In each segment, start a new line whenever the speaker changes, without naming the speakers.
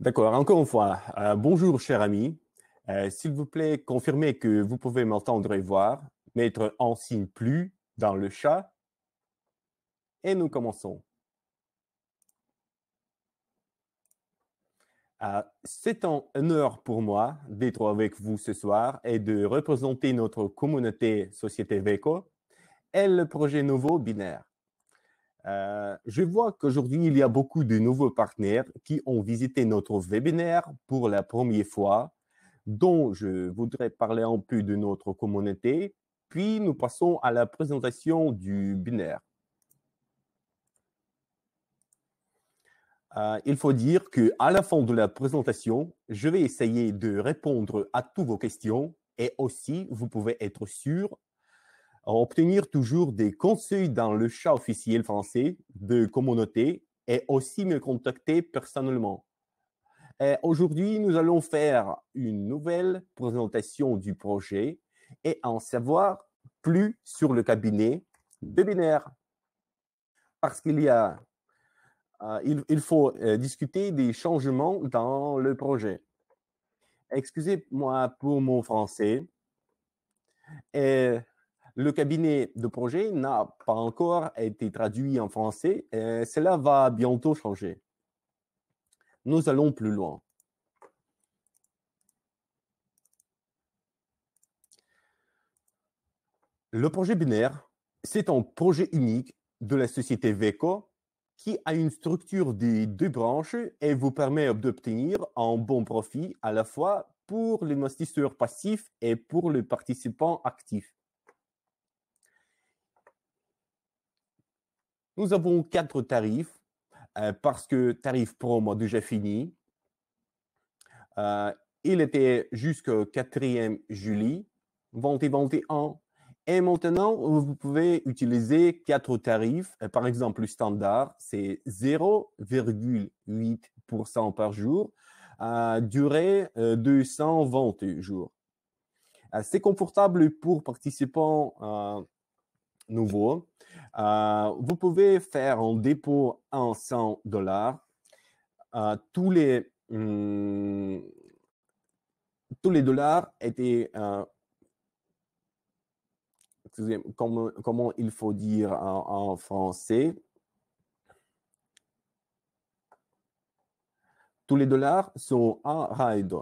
D'accord, encore une fois, euh, bonjour cher ami. Euh, s'il vous plaît, confirmez que vous pouvez m'entendre et voir, mettre en signe plus dans le chat et nous commençons. Euh, c'est un honneur pour moi d'être avec vous ce soir et de représenter notre communauté Société Veco et le projet nouveau binaire. Euh, je vois qu'aujourd'hui, il y a beaucoup de nouveaux partenaires qui ont visité notre webinaire pour la première fois, dont je voudrais parler un peu de notre communauté, puis nous passons à la présentation du binaire. Euh, il faut dire que à la fin de la présentation, je vais essayer de répondre à toutes vos questions et aussi, vous pouvez être sûr obtenir toujours des conseils dans le chat officiel français de communauté et aussi me contacter personnellement. Aujourd'hui, nous allons faire une nouvelle présentation du projet et en savoir plus sur le cabinet de Binaire. Parce qu'il y a, euh, il, faut euh, discuter des changements dans le projet. Excusez-moi pour mon français. Et le cabinet de projet n'a pas encore été traduit en français et cela va bientôt changer. Nous allons plus loin. Le projet binaire, c'est un projet unique de la société VECO qui a une structure des deux branches et vous permet d'obtenir un bon profit à la fois pour l'investisseur passif et pour le participant actif. Nous avons quatre tarifs euh, parce que tarif promo déjà fini. Euh, il était jusqu'au 4e juillet 2021. Et maintenant, vous pouvez utiliser quatre tarifs. Euh, par exemple, le standard, c'est 0,8% par jour, durée 220 jours. C'est confortable pour participants nouveaux euh, vous pouvez faire un dépôt en 100 dollars. Euh, tous les hmm, tous les dollars étaient euh, comment, comment il faut dire en, français tous les dollars sont en ride.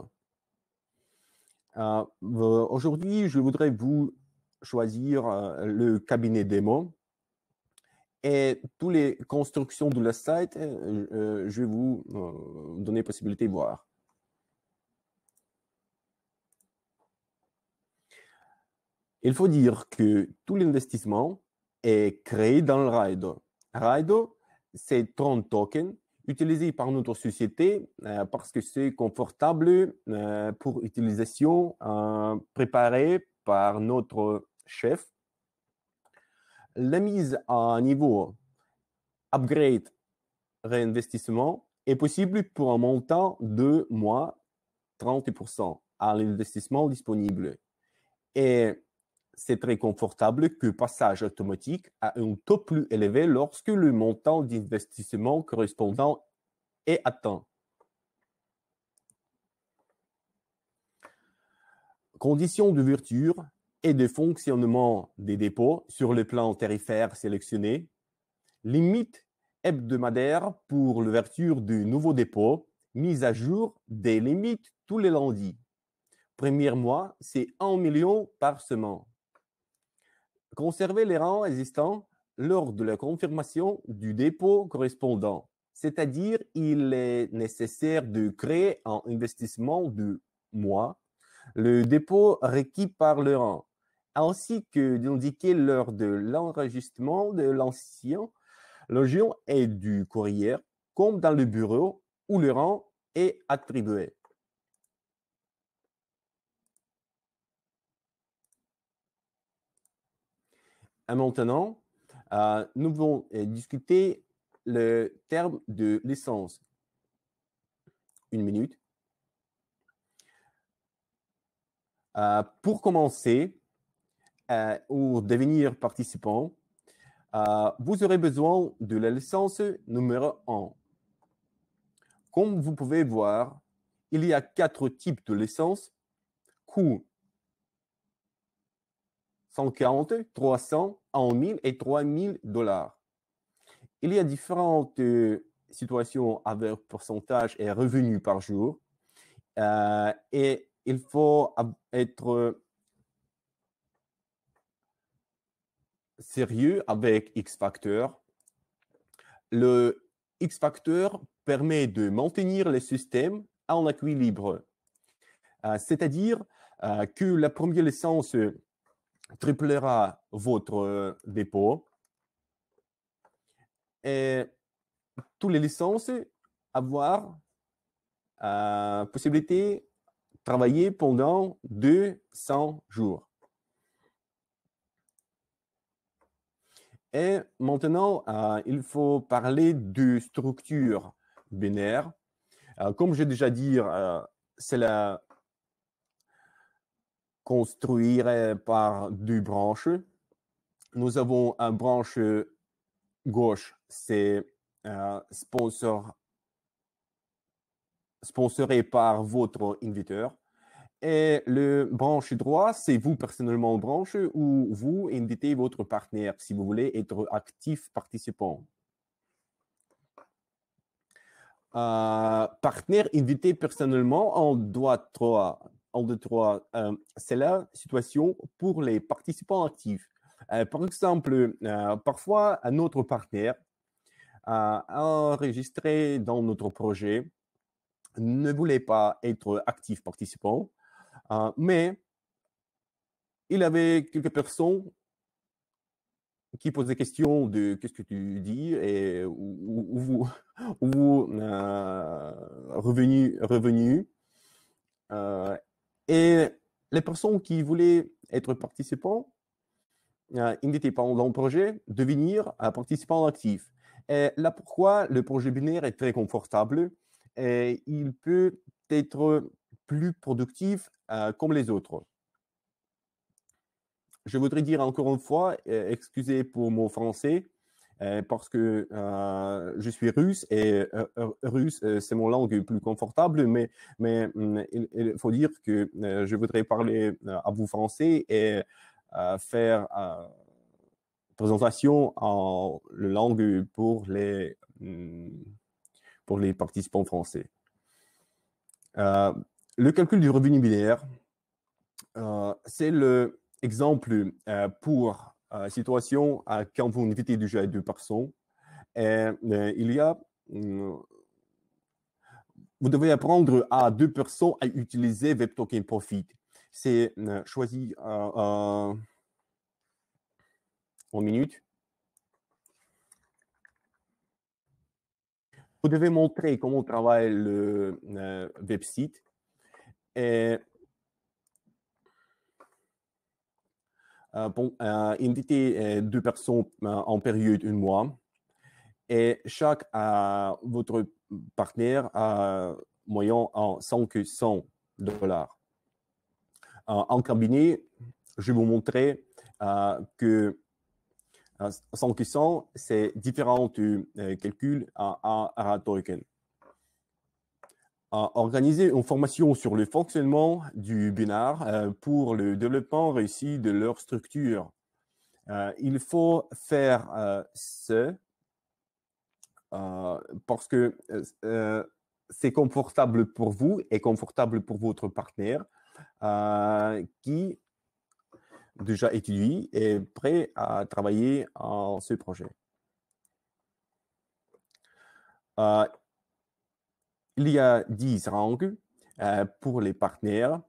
Euh, aujourd'hui, je voudrais vous choisir le cabinet démo. Et toutes les constructions de la site, euh, euh, je vais vous donner euh, donner possibilité de voir. Il faut dire que tout l'investissement est créé dans le Raido. Raido, c'est 30 tokens utilisés par notre société parce que c'est confortable pour utilisation préparée par notre chef la mise à niveau upgrade réinvestissement est possible pour un montant de moins 30% à l'investissement disponible. Et c'est très confortable que le passage automatique à un taux plus élevé lorsque le montant d'investissement correspondant est atteint. Conditions d'ouverture et de fonctionnement des dépôts sur le plan tarifaire sélectionné, limite hebdomadaire pour l'ouverture du nouveau dépôt, mise à jour des limites tous les lundis. Premier mois, c'est 1 million par semaine. Conserver les rangs existants lors de la confirmation du dépôt correspondant, c'est-à-dire il est nécessaire de créer un investissement de mois le dépôt requis par le rang, ainsi que d'indiquer l'heure de l'enregistrement de l'ancien logement et du courrier, comme dans le bureau où le rang est attribué. maintenant, euh, nous allons euh, discuter le terme de licence. Une minute. Euh, pour commencer euh, ou devenir participant, euh, vous aurez besoin de la licence numéro 1. Comme vous pouvez voir, il y a quatre types de licences. Coût 140, 300, 1000 et 3000 dollars. Il y a différentes situations avec pourcentage et revenus par jour. et il faut être sérieux avec X Factor. Le X Factor permet de maintenir le système en équilibre. Euh, c'est-à-dire euh, que la première licence triplera votre dépôt et toutes les licences avoir la euh, possibilité pendant 200 jours. Et maintenant, euh, il faut parler de structure binaire. Euh, comme j'ai déjà dit, euh, c'est la construire par deux branches. Nous avons une branche gauche, c'est sponsor sponsoré par votre inviteur. Et le branche droit, c'est vous personnellement branche ou vous invitez votre partenaire si vous voulez être actif participant. Euh, partenaire invité personnellement en droit 3. En trois, euh, c'est la situation pour les participants actifs. Euh, par exemple, parfois, un autre partenaire a enregistré dans notre projet ne voulait pas être actif participant, euh, mais il avait quelques personnes qui posaient des questions de qu'est-ce que tu dis et où, vous, euh, revenu, revenu. Euh, et les personnes qui voulaient être participants, euh, ils n'étaient pas dans le projet, devenir un participant actif. Et là, pourquoi le projet binaire est très confortable et il peut être plus productif comme les autres. Je voudrais dire encore une fois, excusez pour mon français, parce que je suis russe et russe, c'est mon langue plus confortable, mais, mais mmh, il, il, faut dire que je voudrais parler à vous français et faire présentation en langue pour les mmh, pour les participants français. Euh, le calcul du revenu binaire, euh, c'est le exemple euh, pour la situation à quand vous invitez déjà deux personnes. Et, il y a, hmm, vous devez apprendre à deux personnes à utiliser WebToken Profit. C'est choisi en minutes. vous devez montrer comment travaille le euh, website. Et, euh, bon, euh, euh, deux personnes euh, en période une mois et chaque à votre partenaire a moyen en 100 dollars. en cabinet, je vous montrer que Hein, sans c'est différent du euh, calcul à, à, organiser une formation sur le fonctionnement du binaire euh, pour le développement réussi de leur structure. Euh, il faut faire ce parce que c'est confortable pour vous et confortable pour votre partenaire qui déjà étudié et prêt à travailler en ce projet. Euh, il y a 10 rangs euh, pour les partenaires.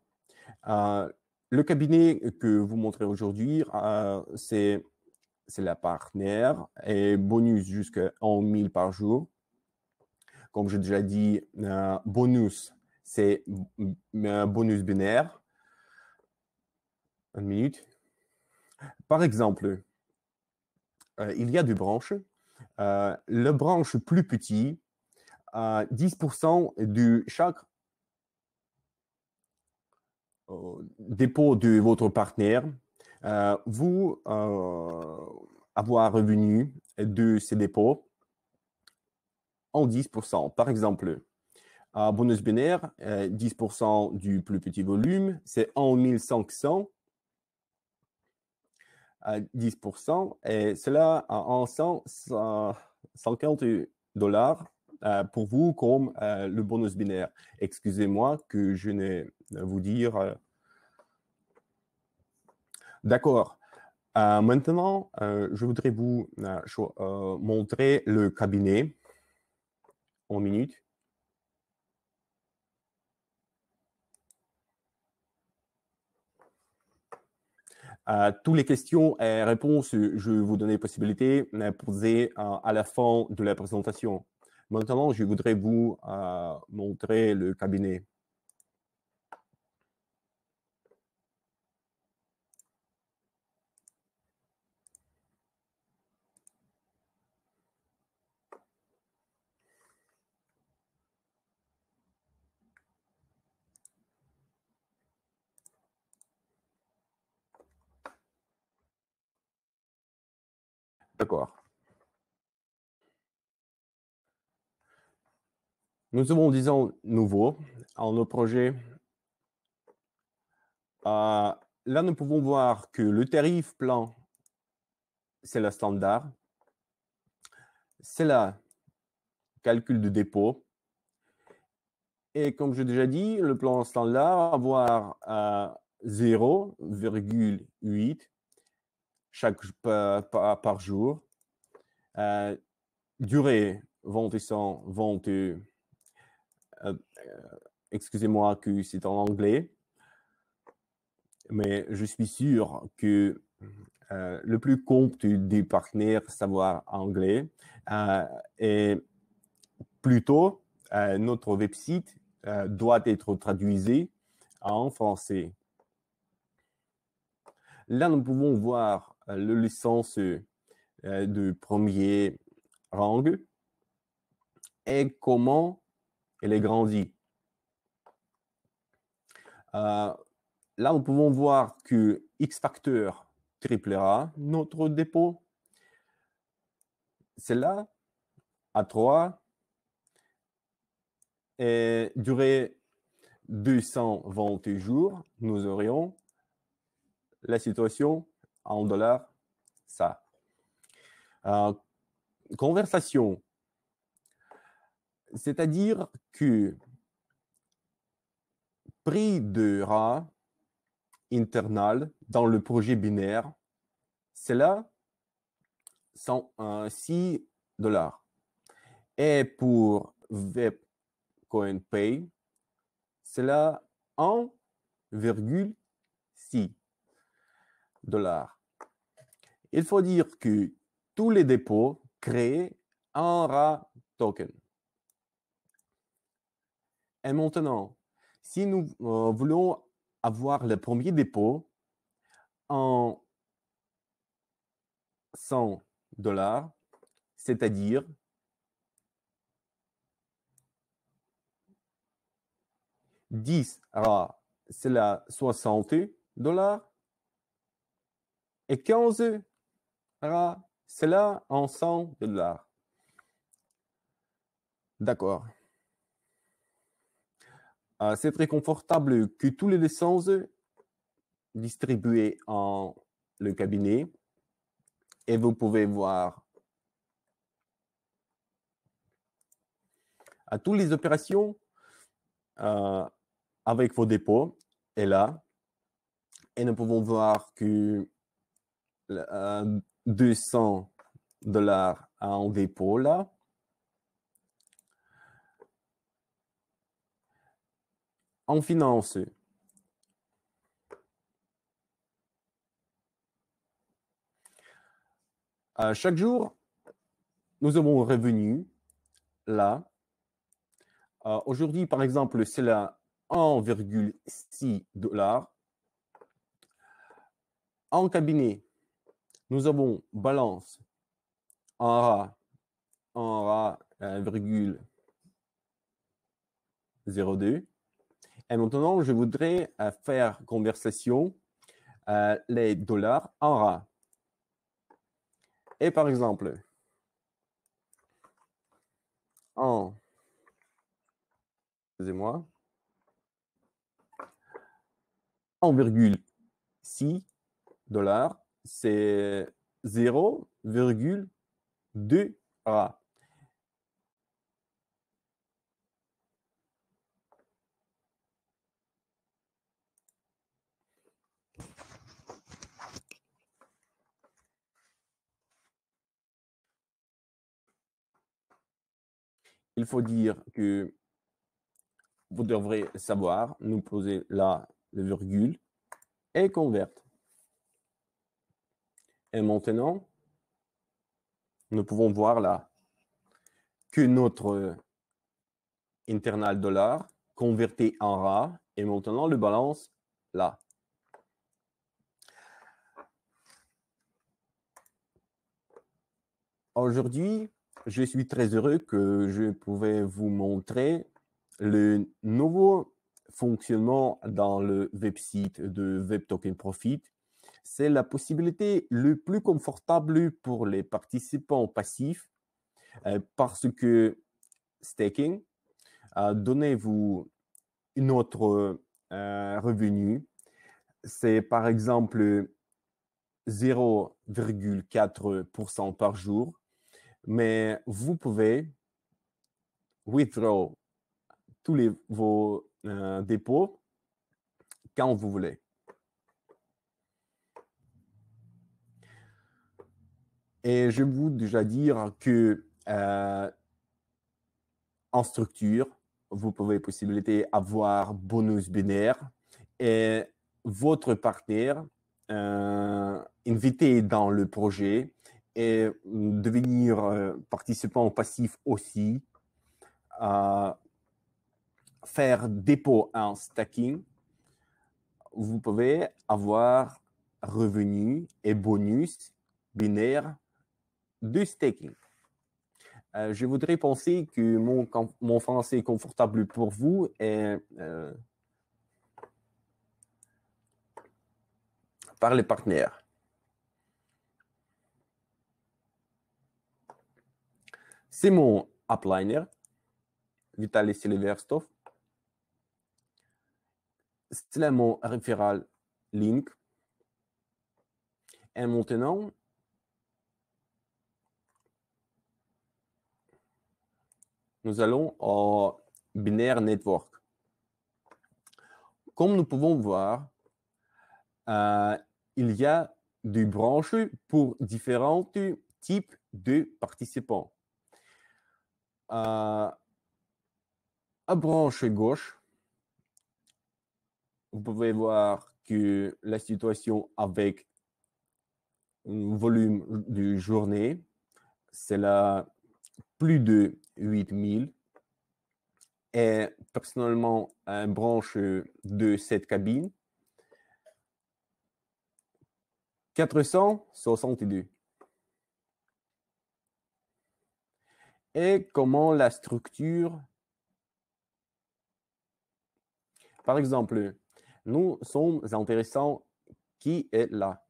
Euh, le cabinet que vous montrez aujourd'hui, c'est la partenaire et bonus jusqu'à 000 par jour. Comme j'ai déjà dit, bonus, c'est bonus binaire. Une minute. Par exemple, euh, il y a des branches. Euh, le branche plus petit a euh, 10% du chaque dépôt de votre partenaire. vous avoir revenu de ces dépôts en 10%. Par exemple, bonus binaire, 10% du plus petit volume, c'est en 1500 à 10%, et cela en 150 dollars euh, pour vous comme euh, le bonus binaire. Excusez-moi que je ne euh, vous dire. D'accord. maintenant, je voudrais vous montrer le cabinet en minutes. Euh, toutes les questions et réponses, je vais vous donner la possibilité de euh, poser euh, à la fin de la présentation. Maintenant, je voudrais vous montrer le cabinet. D'accord. Nous avons, disons, nouveau en nos projets. Euh, là, nous pouvons voir que le tarif plan, c'est la standard. C'est le calcul de dépôt. Et comme je l'ai déjà dit, le plan standard va avoir 0,8 euh, chaque, par, jour. Euh, durée vente sans euh, euh, euh, Excusez-moi que c'est en anglais, mais je suis sûr que le plus compte des partenaires savoir anglais est plutôt notre website doit être traduisé en français. Là, nous pouvons voir euh, le licence euh, euh, du premier rang et comment elle est grandie. là, nous pouvons voir que X facteur triplera notre dépôt. Celle-là, à 3, et durée 220 jours, nous aurions la situation en dollars, ça. Euh, conversation. C'est-à-dire que prix de rat internal dans le projet binaire, c'est là 106 euh, dollars. Et pour WebCoinPay, Pay, c'est là 1,6 dollars. Il faut dire que tous les dépôts créent un RA token. Et maintenant, si nous euh, voulons avoir le premier dépôt en 100 dollars, c'est-à-dire « 10 RA, c'est la 60 dollars. Et 15, Alors, cela en 100 dollars. D'accord. Ah, c'est très confortable que tous les licences distribuées en le cabinet et vous pouvez voir à toutes les opérations euh, avec vos dépôts et là et nous pouvons voir que 200 euh, dollars en dépôt là. En finance, euh, chaque jour, nous avons revenu là. Euh, aujourd'hui, par exemple, c'est la 1,6 dollars. En cabinet, nous avons balance en ra, en ra, 1,02. Et maintenant, je voudrais euh, faire conversation euh, les dollars en ra. Et par exemple, en, excusez-moi, en virgule 6 dollars c'est 0,2A. il faut dire que vous devrez savoir, nous poser là le virgule et convertir. Et maintenant, nous pouvons voir là que notre euh, internal dollar converti en RA et maintenant le balance là. Aujourd'hui, je suis très heureux que je pouvais vous montrer le nouveau fonctionnement dans le website de Token Profit c'est la possibilité le plus confortable pour les participants passifs euh, parce que staking donnez-vous une autre euh, revenu. C'est par exemple 0,4% par jour, mais vous pouvez withdraw tous les, vos euh, dépôts quand vous voulez. Et je vous déjà dire que euh, en structure, vous pouvez possibilité avoir bonus binaire et votre partenaire euh, invité dans le projet et devenir euh, participant passif aussi, faire dépôt en stacking, vous pouvez avoir revenus et bonus binaires du staking. Euh, je voudrais penser que mon, mon, français est confortable pour vous et euh, par les partenaires. C'est mon upliner, Vitaly Silverstov. C'est mon referral link. Et maintenant, allons au binaire network. Comme nous pouvons voir, euh, il y a des branches pour différents types de participants. Euh, à branche gauche, vous pouvez voir que la situation avec le volume de journée, c'est la plus de 8000. est personnellement, un branche de cette cabine, 462. Et comment la structure Par exemple, nous sommes intéressants qui est là.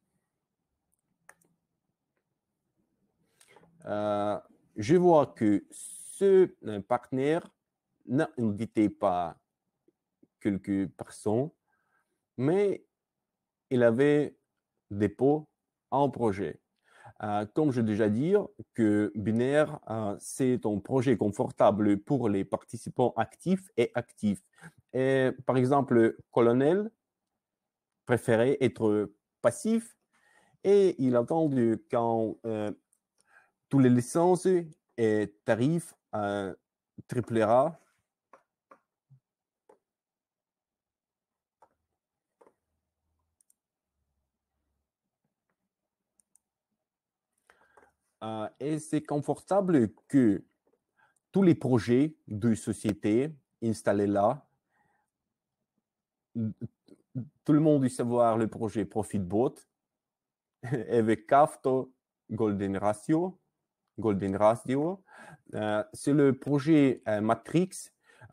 Euh, je vois que ce partenaire n'invitait pas quelques personnes, mais il avait des pots en projet. Euh, comme je déjà dit, que Binaire, euh, c'est un projet confortable pour les participants actifs et actifs. Et, par exemple, Colonel préférait être passif et il attendait quand euh, toutes les licences et tarifs à euh, euh, et c'est confortable que tous les projets de société installés là, tout le monde doit savoir le projet ProfitBot avec Kafto Golden Ratio, Golden Ratio. Euh, c'est le projet euh, Matrix.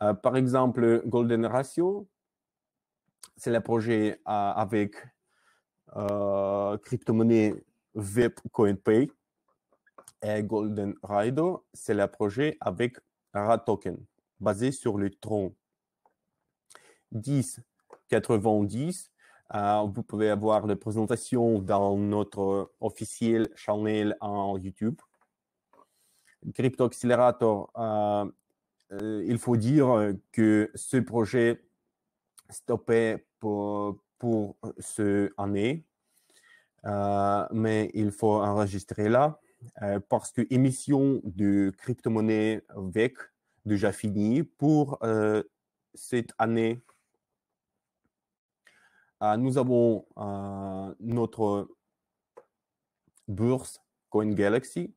Euh, par exemple, Golden Ratio, c'est le projet avec crypto-monnaie Web CoinPay. Et Golden Rido, c'est le projet avec Token basé sur le tronc 10, 90, vous pouvez avoir la présentation dans notre officiel channel en YouTube. Crypto Accelerator, euh, il faut dire que ce projet stoppé pour, pour ce année, euh, mais il faut enregistrer là euh, parce que émission de crypto-monnaie VEC déjà finie pour cette année. nous avons notre bourse CoinGalaxy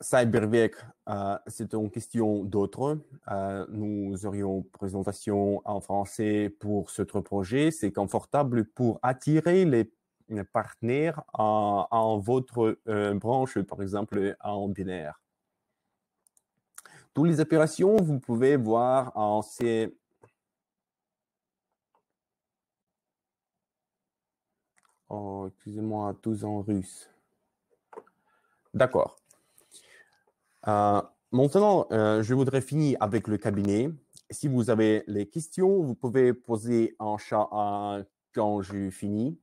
Cybervec, euh, c'est une question d'autre. Euh, nous aurions une présentation en français pour ce projet. C'est confortable pour attirer les partenaires en, votre euh, branche, par exemple en binaire. Toutes les opérations, vous pouvez voir en ces oh, excusez-moi, tous en russe. D'accord. Euh, maintenant, euh, je voudrais finir avec le cabinet. Si vous avez les questions, vous pouvez poser en chat euh, quand je finis.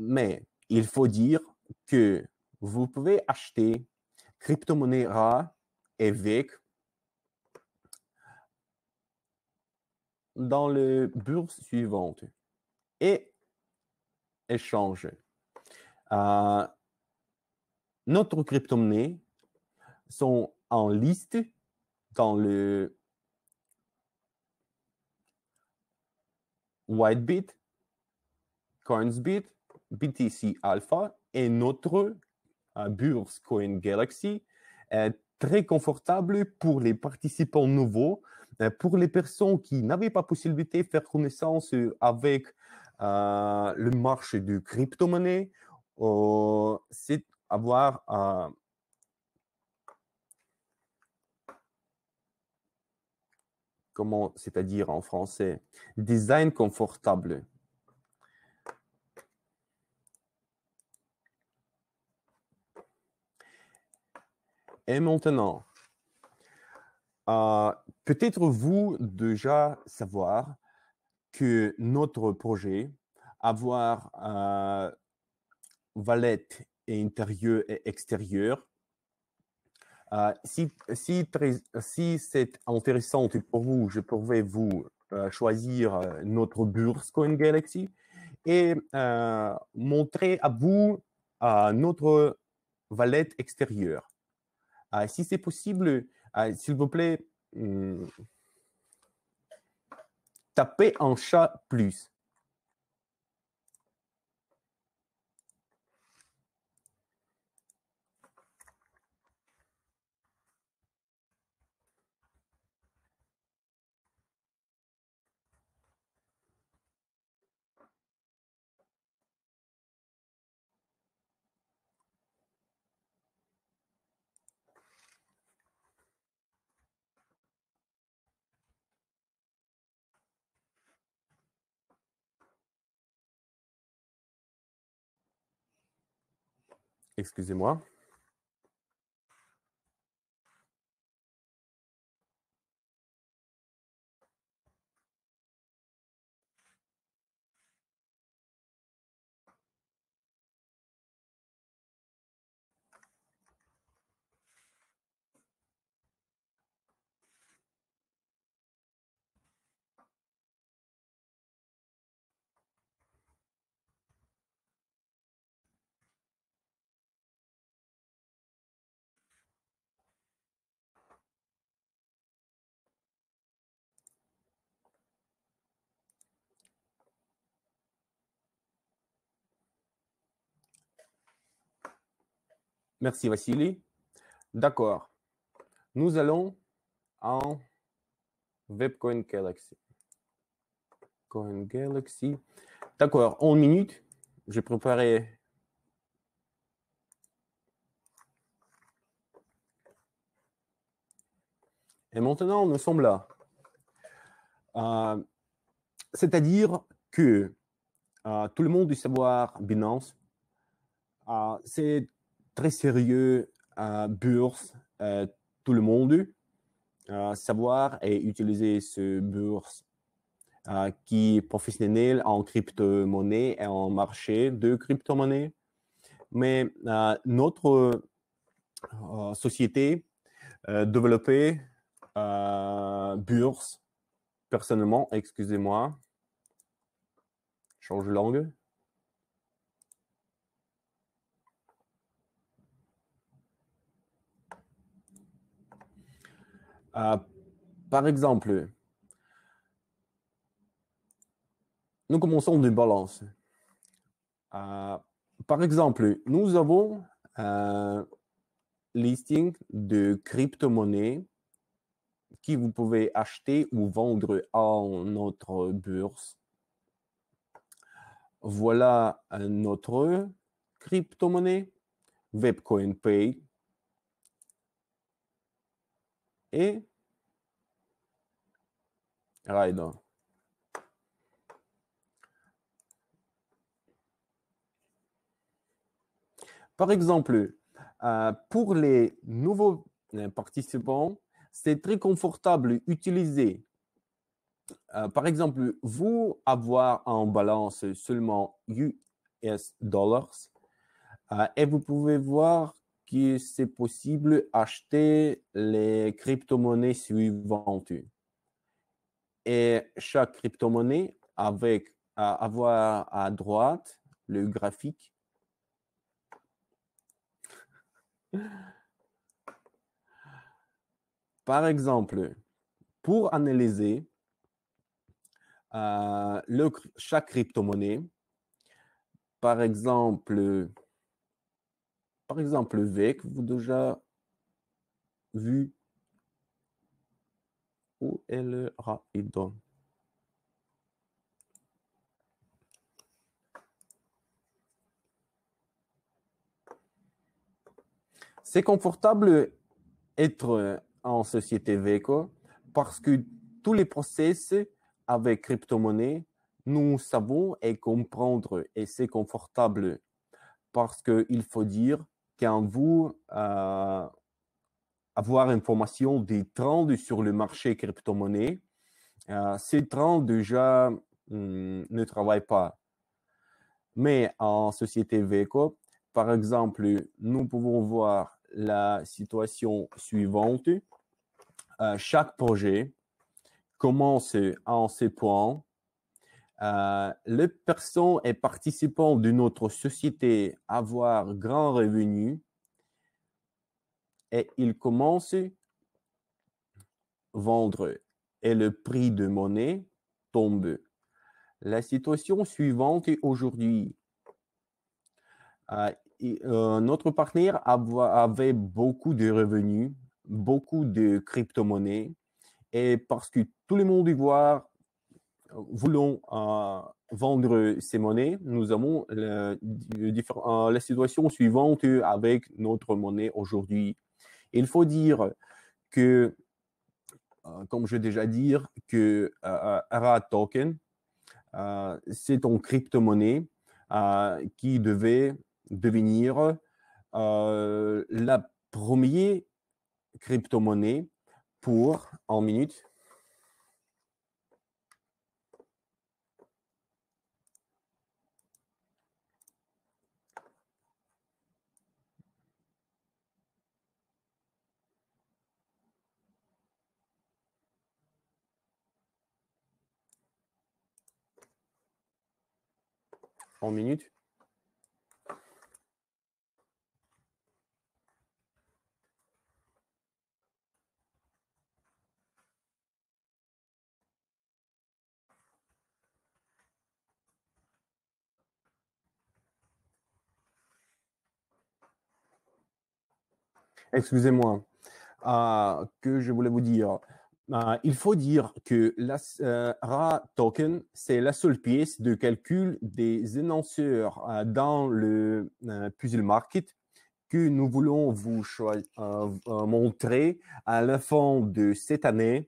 mais il faut dire que vous pouvez acheter crypto-monnaie RA et VEC dans le bourse suivante et échanger. notre crypto-monnaie sont en liste dans le Whitebit, Coinsbit, BTC Alpha et notre euh, bourse Coin Galaxy est très confortable pour les participants nouveaux, euh, pour les personnes qui n'avaient pas possibilité de faire connaissance avec euh, le marché du crypto-monnaie. c'est avoir un comment, c'est-à-dire en français, design confortable. Et maintenant, euh, peut-être vous déjà savoir que notre projet, avoir euh, valette et intérieur et extérieur, euh, si, si, c'est intéressant pour vous, je pourrais vous euh, choisir euh, notre bourse Coin et montrer à vous notre valette extérieure. si c'est possible, s'il vous plaît, hmm, tapez un chat plus. Excusez-moi. Merci Vassili. D'accord. Nous allons en Webcoin Galaxy. Coin Galaxy. D'accord, en minute, je préparé Et maintenant, nous sommes là. Euh, c'est-à-dire que euh, tout le monde du savoir Binance, euh, c'est très sérieux à bourse, euh, tout le monde, euh, savoir et utiliser ce bourse euh, qui est professionnel en crypto-monnaie et en marché de crypto-monnaie. Mais notre société développée bourse, personnellement, excusez-moi, change langue. Euh, par exemple, nous commençons d'une balance. Euh, par exemple, nous avons un euh, listing de crypto-monnaies qui vous pouvez acheter ou vendre en notre bourse. Voilà notre crypto-monnaie, Pay. Et ride Par exemple, euh, pour les nouveaux participants, c'est très confortable d'utiliser, euh, par exemple, vous avoir en balance seulement US dollars euh, et vous pouvez voir c'est possible acheter les crypto-monnaies suivantes. Et chaque crypto-monnaie avec à avoir à droite le graphique. Par exemple, pour analyser euh, le, chaque crypto-monnaie, par exemple, par exemple, le vous déjà vu. Où est le Raidon. C'est confortable être en société VECO parce que tous les process avec crypto-monnaie, nous savons et comprendre et c'est confortable parce qu'il faut dire vous euh, avoir information des trends sur le marché crypto-monnaie, euh, ces trends déjà hmm, ne travaillent pas. Mais en société VECO, par exemple, nous pouvons voir la situation suivante. Euh, chaque projet commence en ces points euh, les personnes et participants de notre société avoir grand revenu et ils commencent à vendre et le prix de monnaie tombe. La situation suivante aujourd'hui. Euh, euh, notre partenaire avait beaucoup de revenus, beaucoup de crypto-monnaies, et parce que tout le monde y voit voulons euh, vendre ces monnaies, nous avons euh, la, situation suivante avec notre monnaie aujourd'hui. Il faut dire que, euh, comme je l'ai déjà dit, que RA Token, c'est une crypto-monnaie qui devait devenir la première crypto-monnaie pour, en minutes, en minutes. Excusez-moi, euh, que je voulais vous dire. Euh, il faut dire que la euh, RA token, c'est la seule pièce de calcul des énonceurs euh, dans le puzzle market que nous voulons vous montrer à la fin de cette année.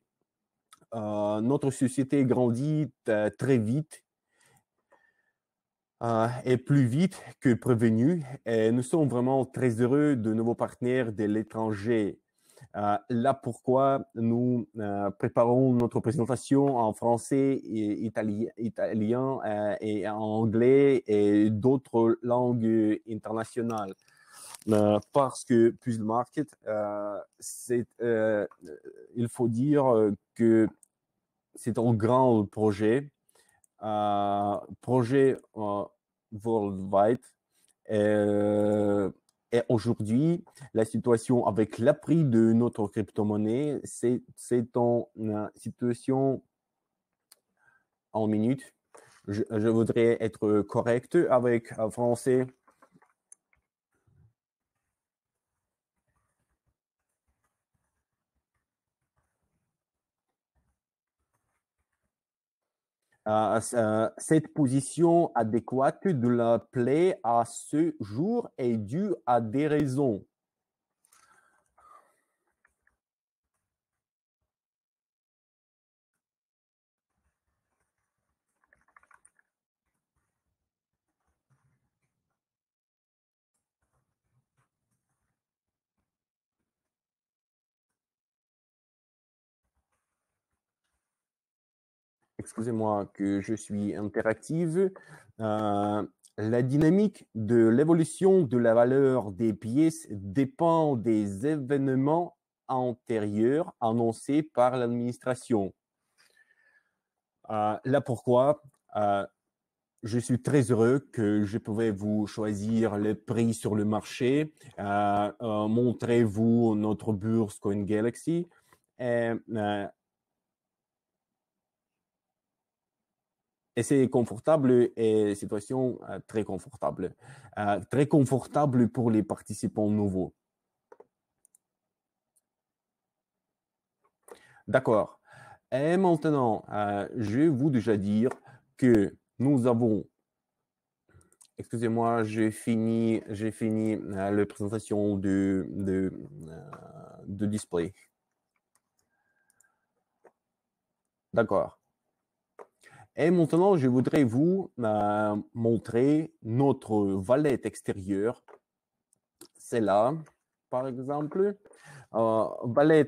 notre société grandit très vite et plus vite que prévenu. Et nous sommes vraiment très heureux de nouveaux partenaires de l'étranger euh, là, pourquoi nous euh, préparons notre présentation en français, et italien, italien euh, et en anglais et d'autres langues internationales parce que Puzzle Market, euh, c'est, il faut dire que c'est un grand projet, euh, projet worldwide. Euh, et aujourd'hui, la situation avec la prix de notre crypto-monnaie, c'est, en euh, situation en minutes. Je, voudrais être correct avec euh, français. Euh, euh, cette position adéquate de la plaie à ce jour est due à des raisons excusez-moi, que je suis interactive. Euh, la dynamique de l'évolution de la valeur des pièces dépend des événements antérieurs annoncés par l'administration. Euh, là pourquoi euh, je suis très heureux que je pouvais vous choisir le prix sur le marché, montrez vous notre bourse CoinGalaxy. Et, Et c'est confortable et situation euh, très confortable. Euh, très confortable pour les participants nouveaux. D'accord. Et maintenant, euh, je vais vous déjà dire que nous avons. Excusez-moi, j'ai fini, j'ai fini la présentation de, de, de display. D'accord. Et maintenant, je voudrais vous euh, montrer notre valette extérieure. C'est là, par exemple, euh, euh,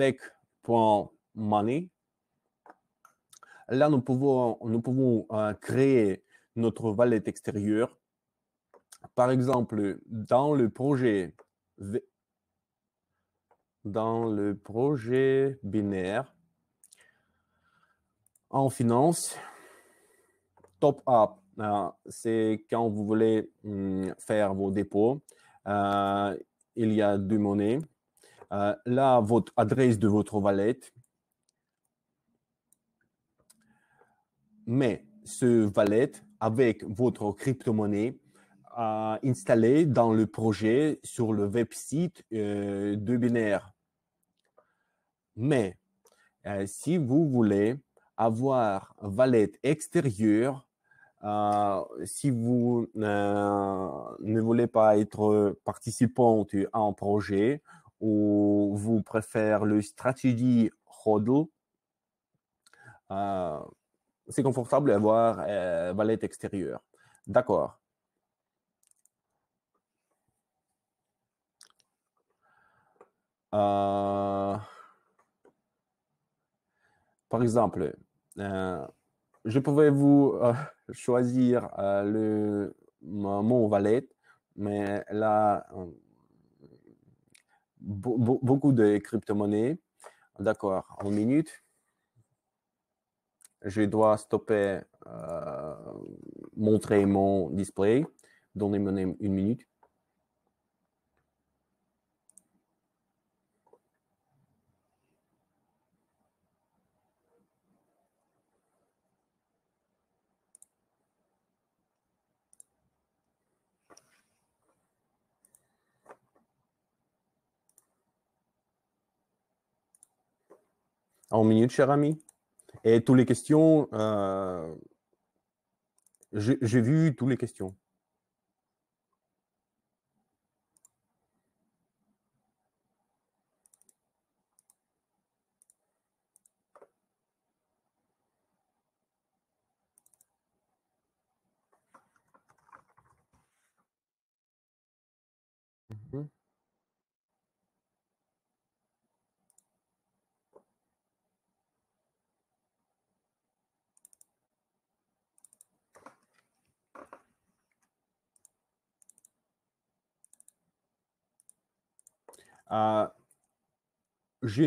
euh Là, nous pouvons, nous pouvons créer notre valette extérieure. Par exemple, dans le projet, dans le projet binaire, en finance, top up, euh, c'est quand vous voulez hum, faire vos dépôts, euh, il y a deux monnaies. Euh, là, votre adresse de votre wallet. Mais ce wallet avec votre crypto-monnaie installé dans le projet sur le website de Binaire. Mais si vous voulez avoir valette extérieure euh, si vous euh, ne voulez pas être participant à un projet ou vous préférez le stratégie HODL, euh, c'est confortable d'avoir valette extérieure. D'accord. par exemple, euh, je pouvais vous euh, choisir euh, le mot valet, mais là, beaucoup de crypto-monnaies. D'accord, en minute. Je dois stopper, montrer mon display, donner une minute. en minutes, cher ami. Et toutes les questions, euh, j'ai vu toutes les questions.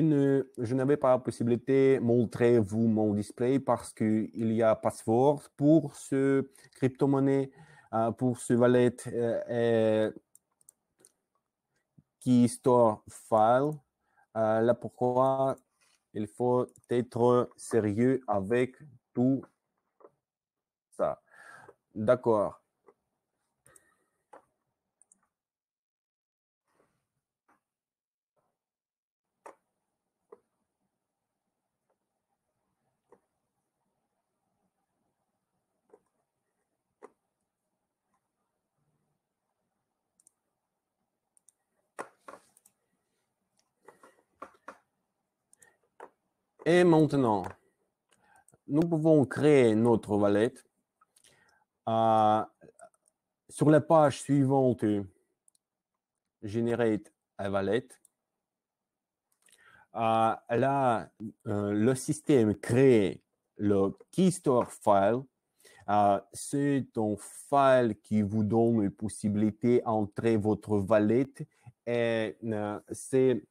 je, je n'avais pas la possibilité de montrer vous mon display parce qu'il y a password pour ce crypto-monnaie, euh, pour ce wallet euh, qui store file. Euh, là, pourquoi il faut être sérieux avec tout ça. D'accord. Et maintenant, nous pouvons créer notre wallet. Euh, sur la page suivante, Generate a wallet. Euh, là, euh, le système crée le keystore file. c'est un file qui vous donne la possibilité d'entrer votre wallet et c'est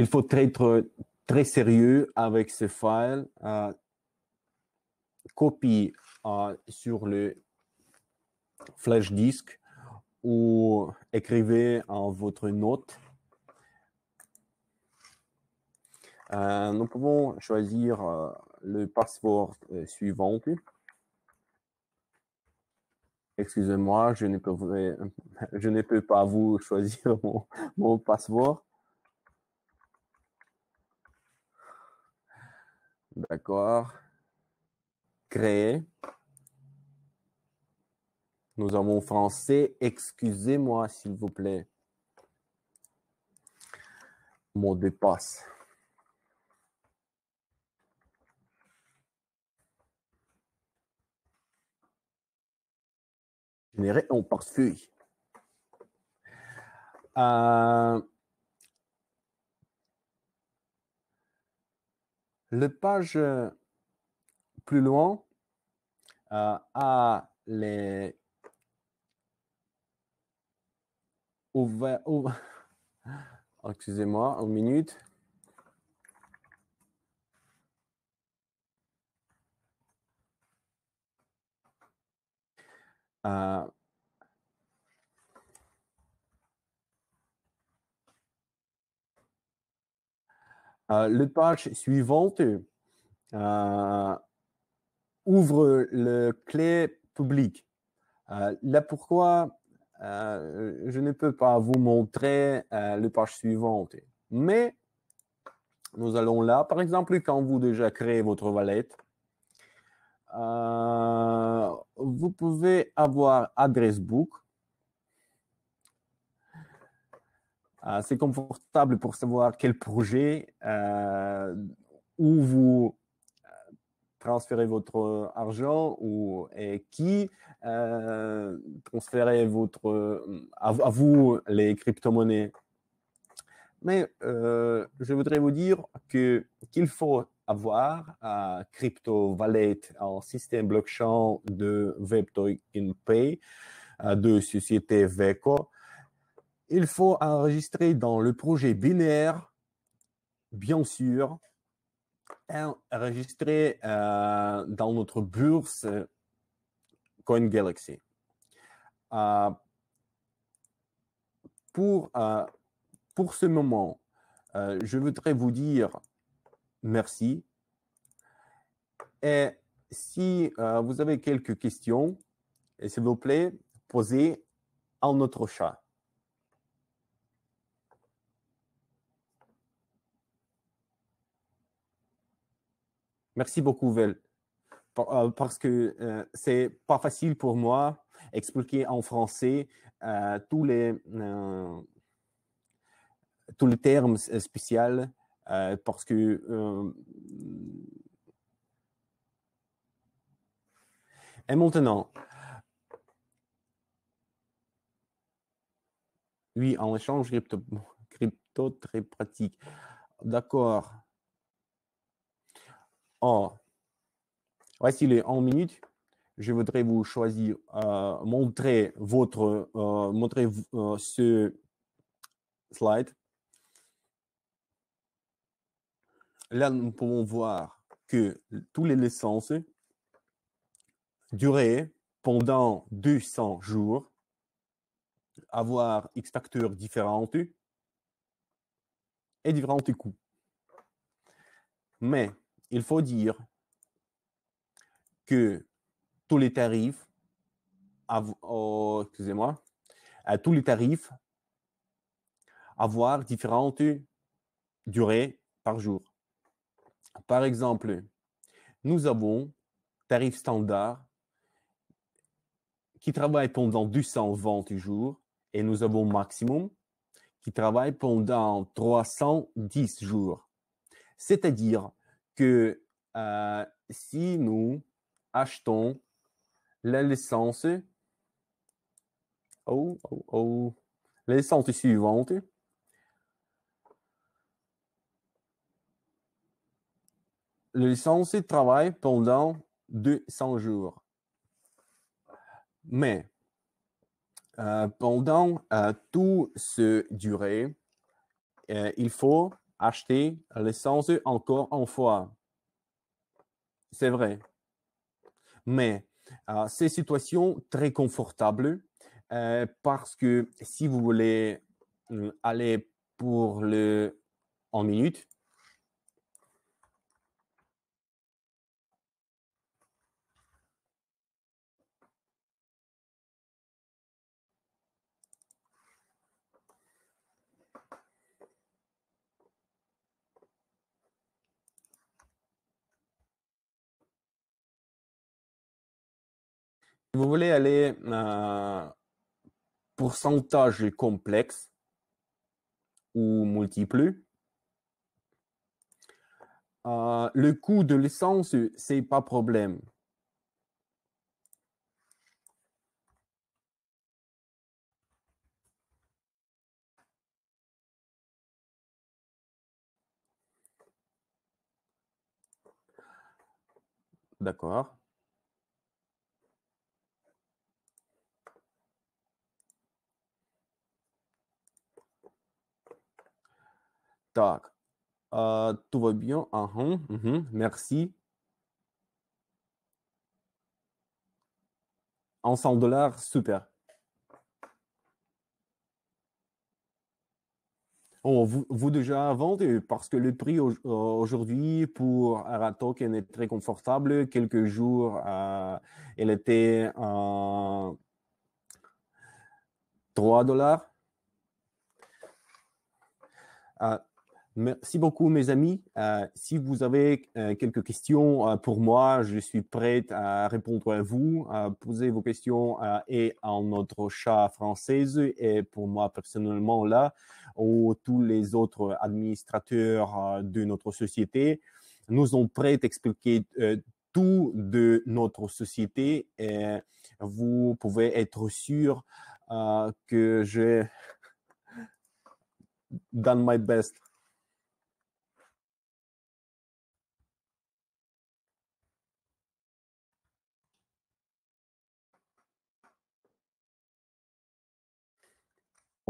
il faut être très sérieux avec ce file. Euh, copie euh, sur le flash disk ou écrivez en votre note. Euh, nous pouvons choisir le passeport suivant. Excusez-moi, je, ne peux, je ne peux pas vous choisir mon, mon D'accord. Créer. Nous avons français. Excusez-moi, s'il vous plaît. Mon dépasse. Générer en portefeuille. Euh, Le page plus loin euh, a les ouvert. ou oh, Excusez-moi, une minute. Euh, Euh, la page suivante euh, ouvre la clé publique. Euh, là, pourquoi je ne peux pas vous montrer la page suivante. Mais nous allons là, par exemple, quand vous déjà créez votre wallet, vous pouvez avoir adresse book. Euh, c'est confortable pour savoir quel projet, euh, où vous euh, transférez votre argent ou et qui euh, transférez votre à, vous les crypto-monnaies. Mais je voudrais vous dire que qu'il faut avoir un crypto wallet, en système blockchain de Web InPay, Pay de société Veco il faut enregistrer dans le projet binaire, bien sûr, enregistrer euh, dans notre bourse euh, CoinGalaxy. Euh, pour, pour ce moment, je voudrais vous dire merci. Et si vous avez quelques questions, s'il vous plaît, posez en notre chat. Merci beaucoup, Vel. Euh, parce que euh, c'est pas facile pour moi expliquer en français euh, tous les tous les termes spéciaux parce que et maintenant oui en échange crypto crypto très pratique d'accord voici les en minute. Je voudrais vous choisir, euh, montrer votre, euh, montrer euh, ce slide. Là, nous pouvons voir que tous les licences durent pendant 200 jours, avoir X facteurs différents et différents coûts. Mais il faut dire que tous les tarifs, oh, excusez-moi, à tous les tarifs, avoir différentes durées par jour. Par exemple, nous avons tarif standard qui travaille pendant 220 jours et nous avons maximum qui travaille pendant 310 jours. C'est-à-dire, que euh, si nous achetons la licence, oh, oh, oh, la licence suivante, le licence travaille pendant 200 jours. Mais euh, pendant euh, tout toute durée, il faut acheter l'essence encore une fois. C'est vrai. Mais euh, c'est une situation très confortable euh, parce que si vous voulez mm, aller pour le en minute, vous voulez aller euh, pourcentage complexe ou multiple, euh, le coût de l'essence c'est pas problème. D'accord. tout va bien. Merci. En 100 dollars, super. Oh, vous, vous, déjà vendu parce que le prix euh, aujourd'hui pour Ara qui est très confortable. Quelques jours, euh, il était à 3 dollars. Euh, Merci beaucoup, mes amis. Euh, si vous avez euh, quelques questions euh, pour moi, je suis prêt à répondre à vous. à poser vos questions et en notre chat française et pour moi personnellement là, ou tous les autres administrateurs de notre société. Nous sommes prêts à expliquer tout de notre société et vous pouvez être sûr que j'ai done my best.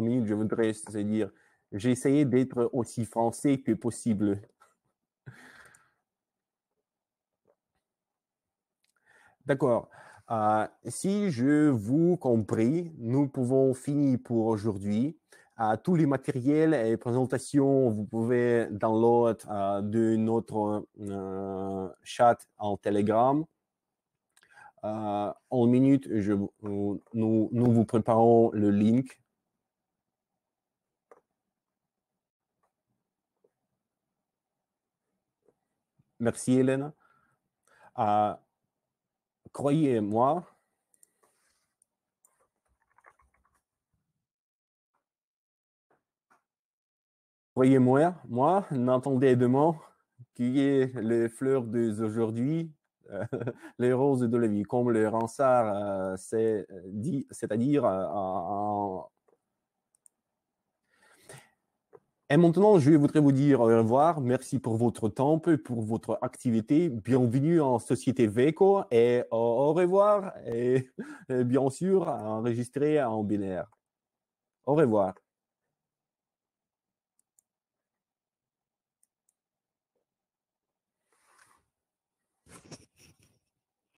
minutes, je voudrais cest à dire, j'ai essayé d'être aussi français que possible. D'accord. Euh, si je vous compris, nous pouvons finir pour aujourd'hui. Euh, tous les matériels et présentations, vous pouvez download euh, de notre chat en Telegram. en minute, je, nous, nous vous préparons le link Merci, Hélène. Euh, croyez-moi, Croyez-moi, moi, n'entendez de qu'il qui est les fleurs d'aujourd'hui, euh, aujourd'hui, les roses de la vie, comme le Ransard, euh, dit, c'est-à-dire en Et maintenant, je voudrais vous dire au revoir. Merci pour votre temps et pour votre activité. Bienvenue en Société Veco et au revoir. Et bien sûr, enregistré en binaire. Au revoir.